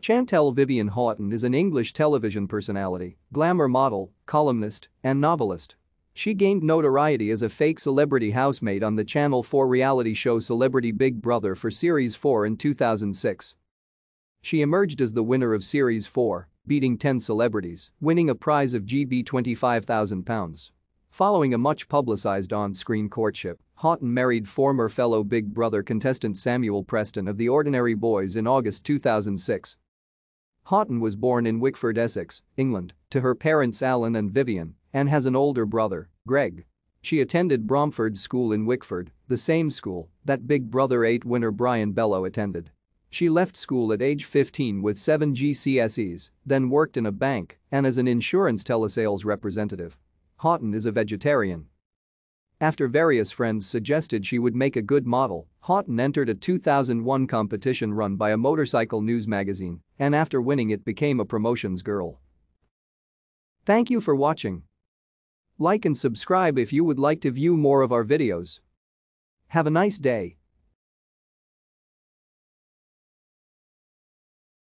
Chantel Vivian Houghton is an English television personality, glamour model, columnist, and novelist. She gained notoriety as a fake celebrity housemate on the Channel 4 reality show Celebrity Big Brother for Series 4 in 2006. She emerged as the winner of Series 4, beating 10 celebrities, winning a prize of GB £25,000. Following a much publicized on-screen courtship, Houghton married former fellow Big Brother contestant Samuel Preston of The Ordinary Boys in August 2006. Houghton was born in Wickford, Essex, England, to her parents Alan and Vivian, and has an older brother, Greg. She attended Bromford School in Wickford, the same school that Big Brother 8 winner Brian Bello attended. She left school at age 15 with seven GCSEs, then worked in a bank and as an insurance telesales representative. Houghton is a vegetarian after various friends suggested she would make a good model, Houghton entered a 2001 competition run by a motorcycle news magazine, and after winning it became a promotions girl. Thank you for watching. Like and subscribe if you would like to view more of our videos. Have a nice day.